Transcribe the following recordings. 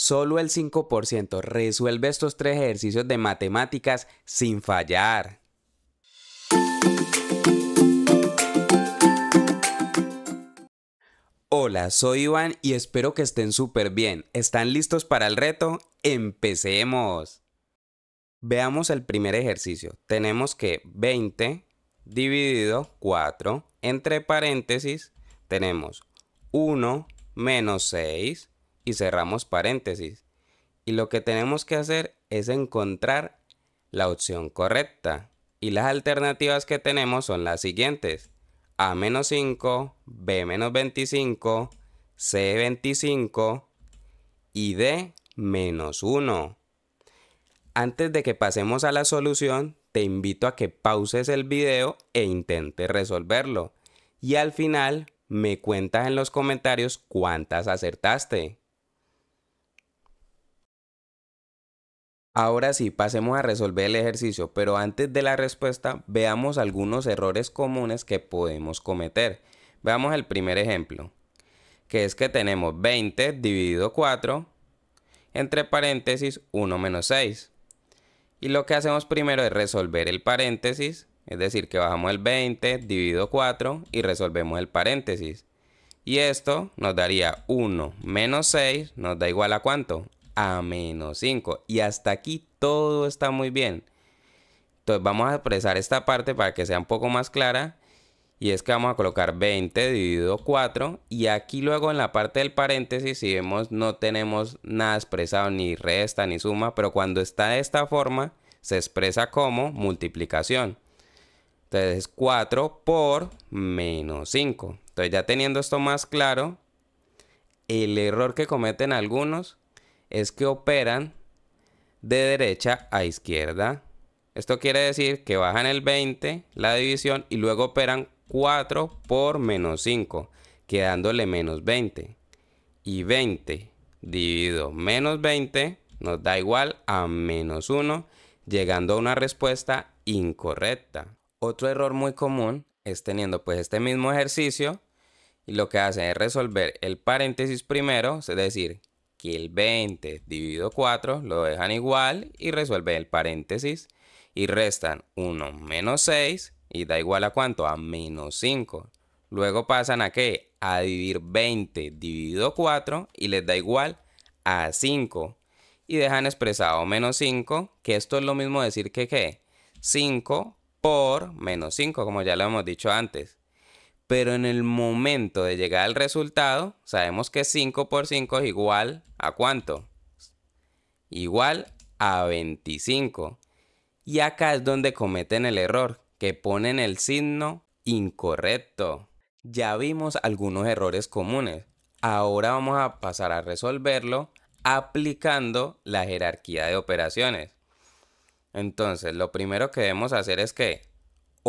Solo el 5% resuelve estos tres ejercicios de matemáticas sin fallar. Hola, soy Iván y espero que estén súper bien. ¿Están listos para el reto? ¡Empecemos! Veamos el primer ejercicio. Tenemos que 20 dividido 4, entre paréntesis, tenemos 1 menos 6 y cerramos paréntesis. Y lo que tenemos que hacer es encontrar la opción correcta. Y las alternativas que tenemos son las siguientes. A menos 5, B menos 25, C 25 y D menos 1. Antes de que pasemos a la solución, te invito a que pauses el video e intentes resolverlo. Y al final me cuentas en los comentarios cuántas acertaste. Ahora sí, pasemos a resolver el ejercicio, pero antes de la respuesta veamos algunos errores comunes que podemos cometer. Veamos el primer ejemplo, que es que tenemos 20 dividido 4, entre paréntesis 1 menos 6. Y lo que hacemos primero es resolver el paréntesis, es decir, que bajamos el 20 dividido 4 y resolvemos el paréntesis. Y esto nos daría 1 menos 6, nos da igual a cuánto? a menos 5. Y hasta aquí todo está muy bien. Entonces vamos a expresar esta parte para que sea un poco más clara. Y es que vamos a colocar 20 dividido 4. Y aquí luego en la parte del paréntesis, si vemos, no tenemos nada expresado, ni resta, ni suma. Pero cuando está de esta forma, se expresa como multiplicación. Entonces 4 por menos 5. Entonces ya teniendo esto más claro, el error que cometen algunos es que operan de derecha a izquierda. Esto quiere decir que bajan el 20, la división, y luego operan 4 por menos 5, quedándole menos 20. Y 20 dividido menos 20 nos da igual a menos 1, llegando a una respuesta incorrecta. Otro error muy común es teniendo pues este mismo ejercicio y lo que hace es resolver el paréntesis primero, es decir, que el 20 dividido 4 lo dejan igual y resuelven el paréntesis y restan 1 menos 6 y da igual a cuánto, a menos 5. Luego pasan a qué? A dividir 20 dividido 4 y les da igual a 5. Y dejan expresado menos 5, que esto es lo mismo decir que qué? 5 por menos 5, como ya lo hemos dicho antes. Pero en el momento de llegar al resultado, sabemos que 5 por 5 es igual a cuánto? Igual a 25. Y acá es donde cometen el error, que ponen el signo incorrecto. Ya vimos algunos errores comunes. Ahora vamos a pasar a resolverlo aplicando la jerarquía de operaciones. Entonces, lo primero que debemos hacer es que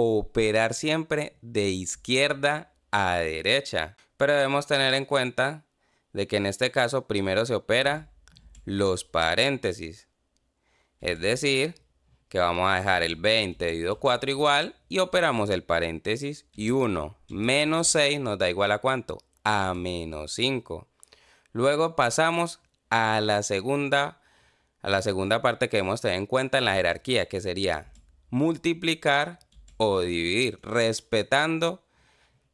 operar siempre de izquierda a derecha. Pero debemos tener en cuenta de que en este caso primero se opera los paréntesis. Es decir, que vamos a dejar el 20 dividido 4 igual y operamos el paréntesis y 1. Menos 6 nos da igual a cuánto? A menos 5. Luego pasamos a la segunda, a la segunda parte que debemos tener en cuenta en la jerarquía, que sería multiplicar o dividir, respetando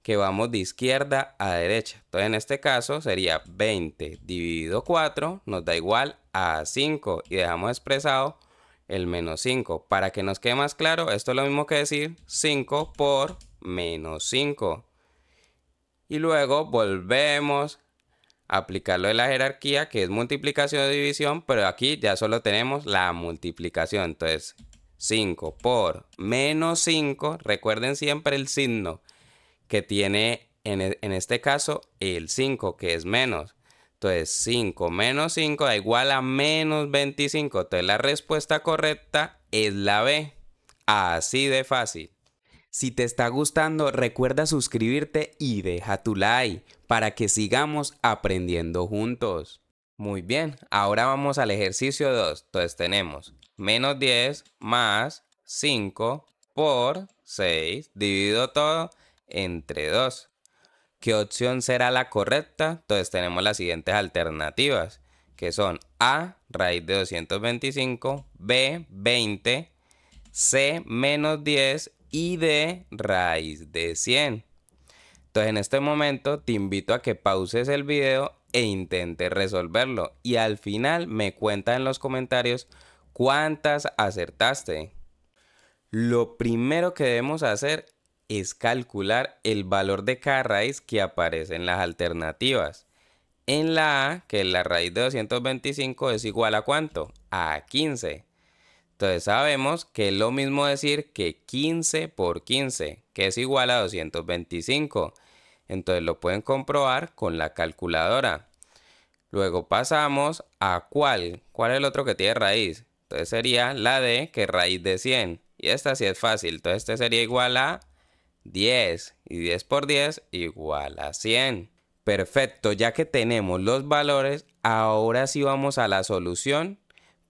que vamos de izquierda a derecha. Entonces en este caso sería 20 dividido 4 nos da igual a 5 y dejamos expresado el menos 5. Para que nos quede más claro, esto es lo mismo que decir 5 por menos 5. Y luego volvemos a aplicarlo de la jerarquía que es multiplicación o división, pero aquí ya solo tenemos la multiplicación. Entonces 5 por menos 5, recuerden siempre el signo que tiene en, e, este caso el 5, que es menos. Entonces 5 menos 5 da igual a menos 25. Entonces la respuesta correcta es la B. Así de fácil. Si te está gustando, recuerda suscribirte y deja tu like para que sigamos aprendiendo juntos. Muy bien, ahora vamos al ejercicio 2. Entonces tenemos menos 10 más 5 por 6, dividido todo entre 2. ¿Qué opción será la correcta? Entonces tenemos las siguientes alternativas, que son A raíz de 225, B 20, C menos 10 y D raíz de 100. Entonces en este momento te invito a que pauses el video e intente resolverlo. Y al final me cuenta en los comentarios cuántas acertaste. Lo primero que debemos hacer es calcular el valor de cada raíz que aparece en las alternativas. En la A, que la raíz de 225, es igual a cuánto? A 15. Entonces sabemos que es lo mismo decir que 15 por 15, que es igual a 225. Entonces lo pueden comprobar con la calculadora. Luego pasamos a cuál. ¿Cuál es el otro que tiene raíz? Entonces sería la de que raíz de 100. Y esta sí es fácil. Entonces este sería igual a 10. Y 10 por 10 igual a 100. Perfecto, ya que tenemos los valores, ahora sí vamos a la solución.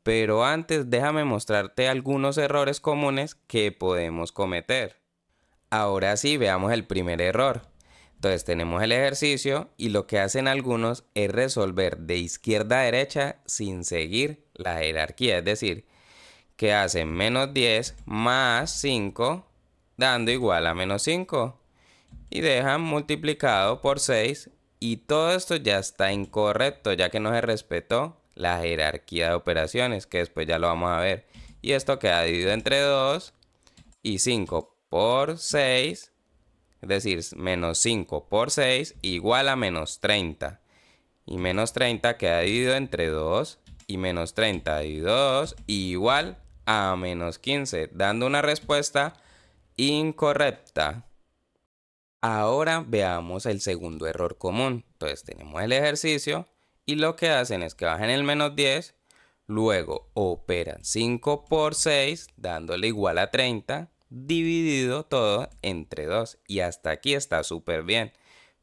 Pero antes déjame mostrarte algunos errores comunes que podemos cometer. Ahora sí, veamos el primer error. Entonces tenemos el ejercicio y lo que hacen algunos es resolver de izquierda a derecha sin seguir la jerarquía. Es decir, que hacen menos 10 más 5 dando igual a menos 5. Y dejan multiplicado por 6 y todo esto ya está incorrecto ya que no se respetó la jerarquía de operaciones que después ya lo vamos a ver. Y esto queda dividido entre 2 y 5 por 6 es decir, menos 5 por 6 igual a menos 30. Y menos 30 queda dividido entre 2. Y menos 30 dividido 2 igual a menos 15, dando una respuesta incorrecta. Ahora veamos el segundo error común. Entonces tenemos el ejercicio y lo que hacen es que bajan el menos 10, luego operan 5 por 6 dándole igual a 30 dividido todo entre 2 y hasta aquí está súper bien.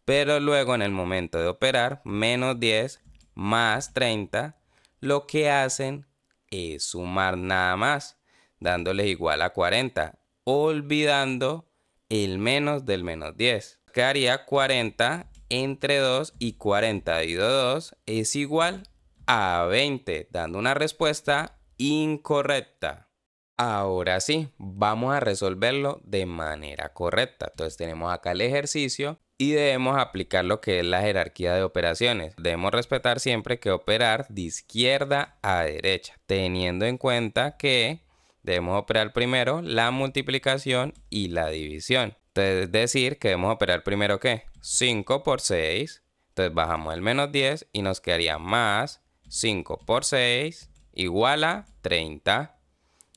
Pero luego en el momento de operar, menos 10 más 30, lo que hacen es sumar nada más, dándoles igual a 40, olvidando el menos del menos 10. Quedaría 40 entre 2 y 40 dividido 2 es igual a 20, dando una respuesta incorrecta. Ahora sí, vamos a resolverlo de manera correcta. Entonces tenemos acá el ejercicio y debemos aplicar lo que es la jerarquía de operaciones. Debemos respetar siempre que operar de izquierda a derecha, teniendo en cuenta que debemos operar primero la multiplicación y la división. Entonces es decir que debemos operar primero ¿qué? 5 por 6. Entonces bajamos el menos 10 y nos quedaría más 5 por 6 igual a 30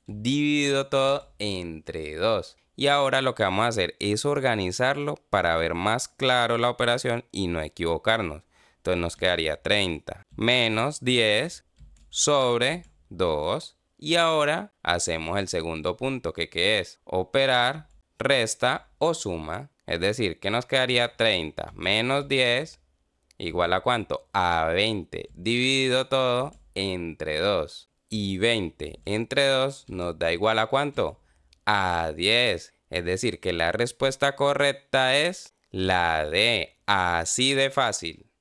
dividido todo entre 2. Y ahora lo que vamos a hacer es organizarlo para ver más claro la operación y no equivocarnos. Entonces nos quedaría 30 menos 10 sobre 2. Y ahora hacemos el segundo punto que, es operar, resta o suma. Es decir, que nos quedaría 30 menos 10 igual a cuánto? A 20 dividido todo entre 2 y 20 entre 2 nos da igual a cuánto? A 10. Es decir, que la respuesta correcta es la D. Así de fácil.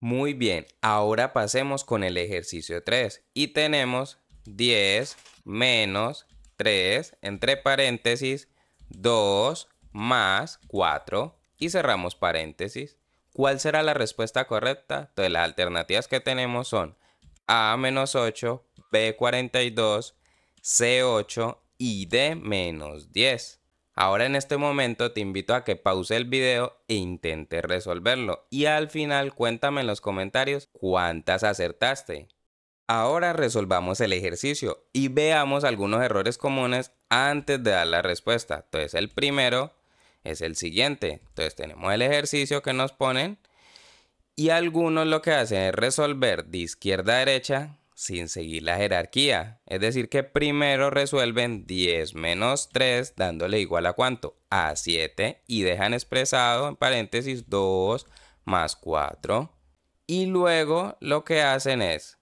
Muy bien, ahora pasemos con el ejercicio 3 y tenemos 10 menos 3 entre paréntesis 2 más 4 y cerramos paréntesis. ¿Cuál será la respuesta correcta? Entonces las alternativas que tenemos son a-8, B42, C8 y D-10. Ahora en este momento te invito a que pause el video e intente resolverlo y al final cuéntame en los comentarios cuántas acertaste. Ahora resolvamos el ejercicio y veamos algunos errores comunes antes de dar la respuesta. Entonces el primero es el siguiente. Entonces tenemos el ejercicio que nos ponen y algunos lo que hacen es resolver de izquierda a derecha sin seguir la jerarquía. Es decir, que primero resuelven 10 menos 3 dándole igual a cuánto? A 7 y dejan expresado en paréntesis 2 más 4. Y luego lo que hacen es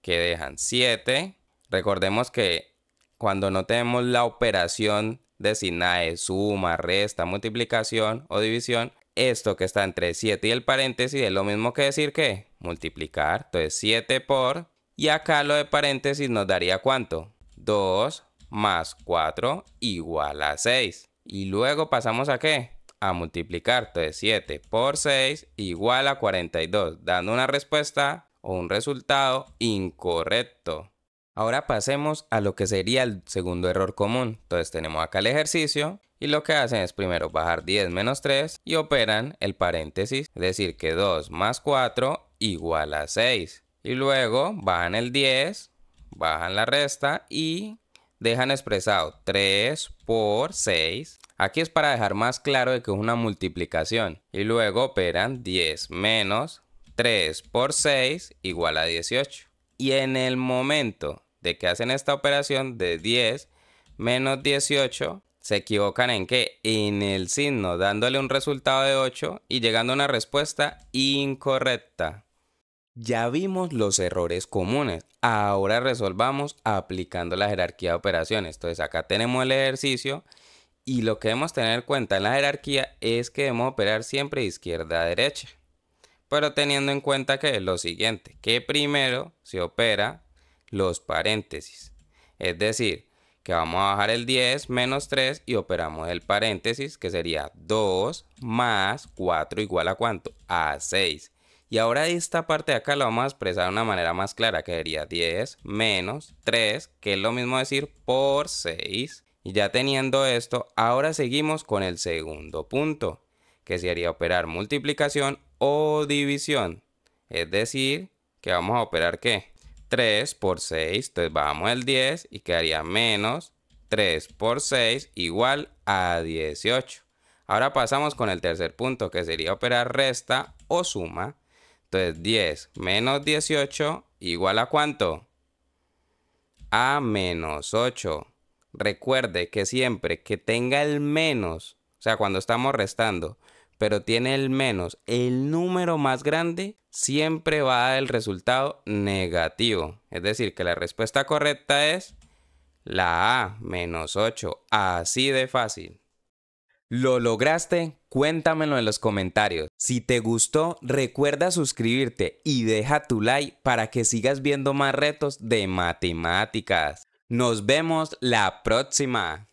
que dejan 7. Recordemos que cuando no tenemos la operación de sinae, suma, resta, multiplicación o división, esto que está entre 7 y el paréntesis es lo mismo que decir que multiplicar. Entonces 7 por, y acá lo de paréntesis nos daría cuánto? 2 más 4 igual a 6. Y luego pasamos a qué? A multiplicar. Entonces 7 por 6 igual a 42, dando una respuesta o un resultado incorrecto. Ahora pasemos a lo que sería el segundo error común. Entonces tenemos acá el ejercicio y lo que hacen es primero bajar 10 menos 3 y operan el paréntesis, es decir que 2 más 4 igual a 6. Y luego bajan el 10, bajan la resta y dejan expresado 3 por 6. Aquí es para dejar más claro de que es una multiplicación. Y luego operan 10 menos 3 por 6 igual a 18. Y en el momento de que hacen esta operación de 10 menos 18, se equivocan en que En el signo, dándole un resultado de 8 y llegando a una respuesta incorrecta. Ya vimos los errores comunes, ahora resolvamos aplicando la jerarquía de operaciones. Entonces acá tenemos el ejercicio y lo que debemos tener en cuenta en la jerarquía es que debemos operar siempre de izquierda a derecha. Pero teniendo en cuenta que es lo siguiente, que primero se opera los paréntesis. Es decir, que vamos a bajar el 10 menos 3 y operamos el paréntesis, que sería 2 más 4 igual a cuánto? A 6. Y ahora esta parte de acá la vamos a expresar de una manera más clara, que sería 10 menos 3, que es lo mismo decir por 6. Y ya teniendo esto, ahora seguimos con el segundo punto, que sería operar multiplicación o división. Es decir, que vamos a operar ¿qué? 3 por 6, entonces bajamos el 10 y quedaría menos 3 por 6 igual a 18. Ahora pasamos con el tercer punto que sería operar resta o suma. Entonces 10 menos 18 igual a cuánto? A menos 8. Recuerde que siempre que tenga el menos, o sea, cuando estamos restando, pero tiene el menos, el número más grande, siempre va a dar el resultado negativo. Es decir, que la respuesta correcta es la A menos 8. Así de fácil. ¿Lo lograste? Cuéntamelo en los comentarios. Si te gustó, recuerda suscribirte y deja tu like para que sigas viendo más retos de matemáticas. Nos vemos la próxima.